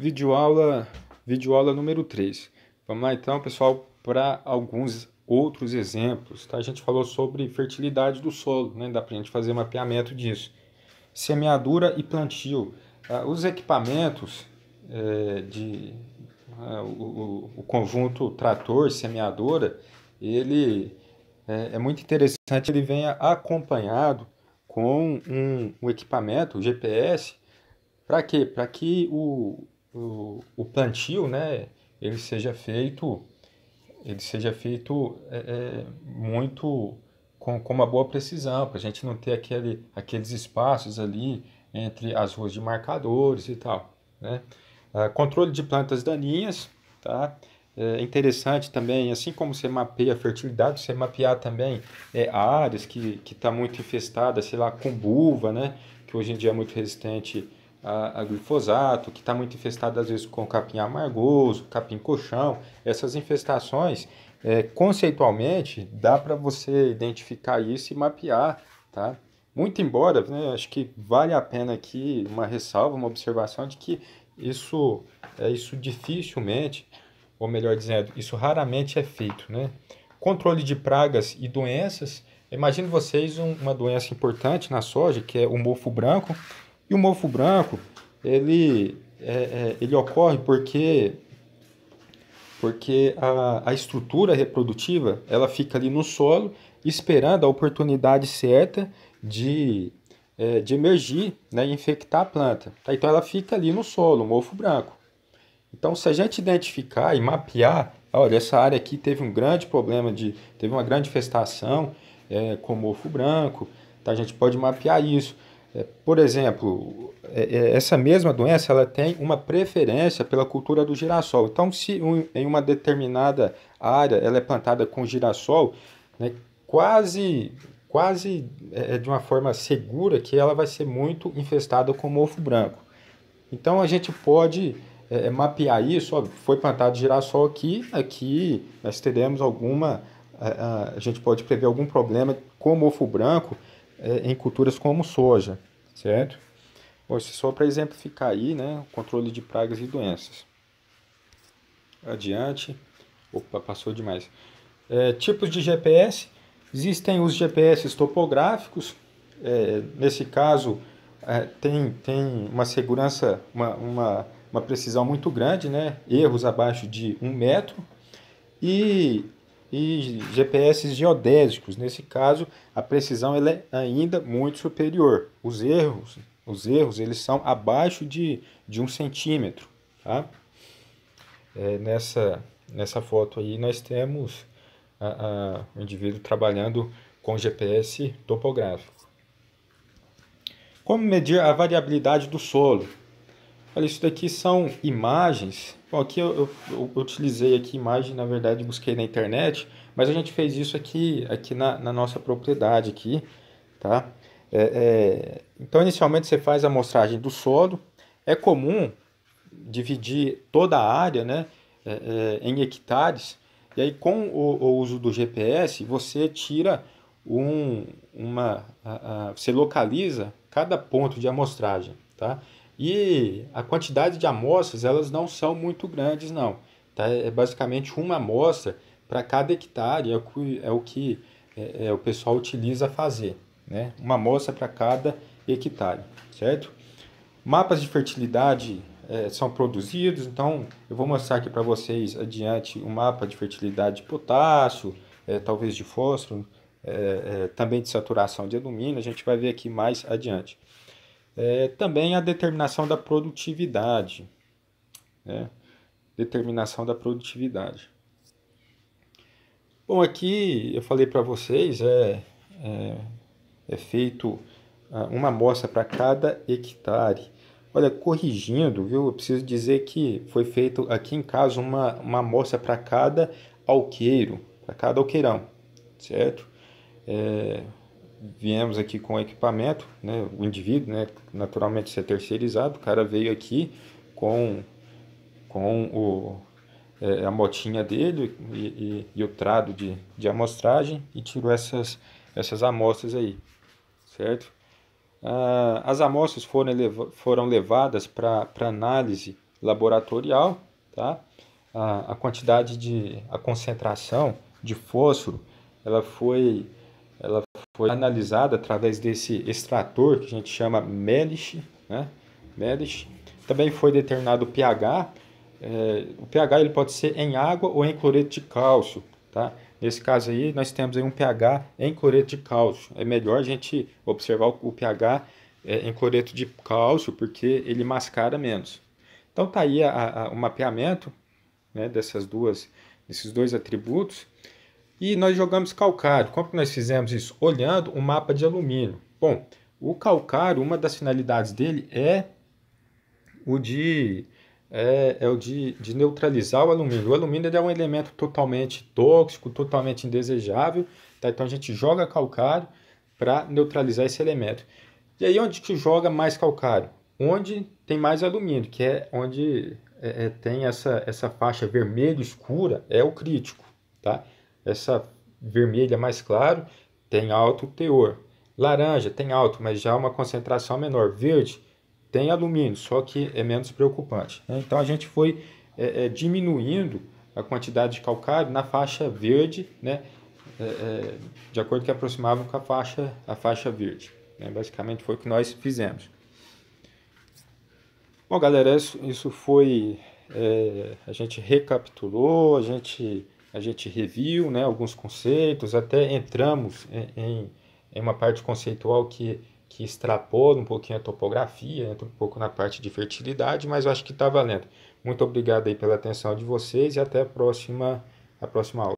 Videoaula, videoaula número 3. Vamos lá então, pessoal, para alguns outros exemplos. Tá? A gente falou sobre fertilidade do solo, né? dá para a gente fazer mapeamento disso. Semeadura e plantio. Ah, os equipamentos é, de ah, o, o, conjunto trator, semeadora, ele é, é, muito interessante, ele vem acompanhado com um, um equipamento, GPS, para quê? Para que o, o, o plantio, né, ele seja feito, ele seja feito é, é muito com, com uma boa precisão, para a gente não ter aquele, aqueles espaços ali entre as ruas de marcadores e tal. Né? Ah, controle de plantas daninhas, tá? É interessante também, assim como você mapeia a fertilidade, você mapear também é, áreas que está tá muito infestada, sei lá, com buva, né? Que hoje em dia é muito resistente a, a glifosato, que está muito infestado às vezes com capim amargoso, capim colchão. Essas infestações, é, conceitualmente, dá para você identificar isso e mapear, tá? Muito embora, né, acho que vale a pena aqui uma ressalva, uma observação de que isso, é, isso dificilmente, ou melhor dizendo, isso raramente é feito, né? Controle de pragas e doenças. Imagino vocês um, uma doença importante na soja, que é o mofo branco, e o mofo branco, ele, é, é, ele ocorre porque, porque a, a estrutura reprodutiva ela fica ali no solo esperando a oportunidade certa de, é, de emergir né, e infectar a planta. Tá? Então ela fica ali no solo, o mofo branco. Então se a gente identificar e mapear, olha, essa área aqui teve um grande problema, de teve uma grande infestação é, com mofo branco, tá? a gente pode mapear isso. É, por exemplo, é, é, essa mesma doença ela tem uma preferência pela cultura do girassol. Então, se em uma determinada área ela é plantada com girassol, né, quase quase é, de uma forma segura que ela vai ser muito infestada com mofo branco. Então a gente pode é, mapear isso. Ó, foi plantado girassol aqui, aqui nós teremos alguma, a, a, a gente pode prever algum problema com mofo branco é, em culturas como soja, certo? Hoje, só para exemplificar aí, né, o controle de pragas e doenças. Adiante. Opa, passou demais. É, tipos de GPS. Existem os GPS topográficos. É, nesse caso, é, tem, tem uma segurança, uma, uma, uma precisão muito grande, né? erros abaixo de um metro. E e GPS geodésicos. Nesse caso, a precisão ela é ainda muito superior. Os erros, os erros eles são abaixo de, de um centímetro. Tá? É, nessa, nessa foto aí nós temos a, a, o indivíduo trabalhando com GPS topográfico. Como medir a variabilidade do solo? Olha, isso daqui são imagens Bom, aqui eu, eu, eu, utilizei aqui imagem, na verdade busquei na internet, mas a gente fez isso aqui, aqui na, na nossa propriedade aqui, tá? É, é, então, inicialmente você faz a amostragem do solo. É comum dividir toda a área, né, é, é em hectares. E aí, com o, o uso do GPS, você tira um, uma, a, a, você localiza cada ponto de amostragem, tá? E a quantidade de amostras, elas não são muito grandes, não. Tá? É basicamente uma amostra para cada hectare, é o que, é o, que é, é, o pessoal utiliza fazer. Né? Uma amostra para cada hectare, certo? Mapas de fertilidade é, são produzidos, então eu vou mostrar aqui para vocês adiante o um mapa de fertilidade de potássio, é, talvez de fósforo, é, é, também de saturação de alumínio, a gente vai ver aqui mais adiante. É, também a determinação da produtividade. Né? Determinação da produtividade. Bom, aqui eu falei para vocês, é, é, é feito ah, uma amostra para cada hectare. Olha, corrigindo, viu? Eu preciso dizer que foi feito aqui em casa uma, uma amostra para cada alqueiro, para cada alqueirão, certo? É, viemos aqui com equipamento, né? O indivíduo, né? Naturalmente isso é terceirizado. O cara veio aqui com com o é, a motinha dele e, e, e, o trado de, de amostragem e tirou essas essas amostras aí, certo? Ah, as amostras foram, foram levadas para análise laboratorial, tá? Ah, a quantidade de a concentração de fósforo ela foi foi analisada através desse extrator que a gente chama Melish, né? Medish. Também foi determinado o pH. É, o pH ele pode ser em água ou em cloreto de cálcio, tá? Nesse caso aí, nós temos aí um pH em cloreto de cálcio. É melhor a gente observar o pH é, em cloreto de cálcio, porque ele mascara menos. Então tá aí a, a, o mapeamento né, dessas duas, desses dois atributos. E nós jogamos calcário. Como que nós fizemos isso? Olhando o mapa de alumínio. Bom, o calcário, uma das finalidades dele é o de é, é, o de, de neutralizar o alumínio. O alumínio é um elemento totalmente tóxico, totalmente indesejável, tá? então a gente joga calcário para neutralizar esse elemento. E aí onde que joga mais calcário? Onde tem mais alumínio, que é onde é, é tem essa, essa faixa vermelha escura, é o crítico. Tá? essa vermelha mais claro tem alto teor. Laranja tem alto, mas já uma concentração menor. Verde tem alumínio, só que é menos preocupante. Né? Então a gente foi é, é, diminuindo a quantidade de calcário na faixa verde, né? É, é de acordo que aproximavam com a faixa, a faixa verde. Né? Basicamente foi o que nós fizemos. Bom, galera, isso, isso foi. É, a gente recapitulou, a gente a gente reviu né, alguns conceitos, até entramos em, em, uma parte conceitual que, que extrapola um pouquinho a topografia, entra um pouco na parte de fertilidade, mas eu acho que está valendo. Muito obrigado aí pela atenção de vocês e até a próxima, a próxima aula.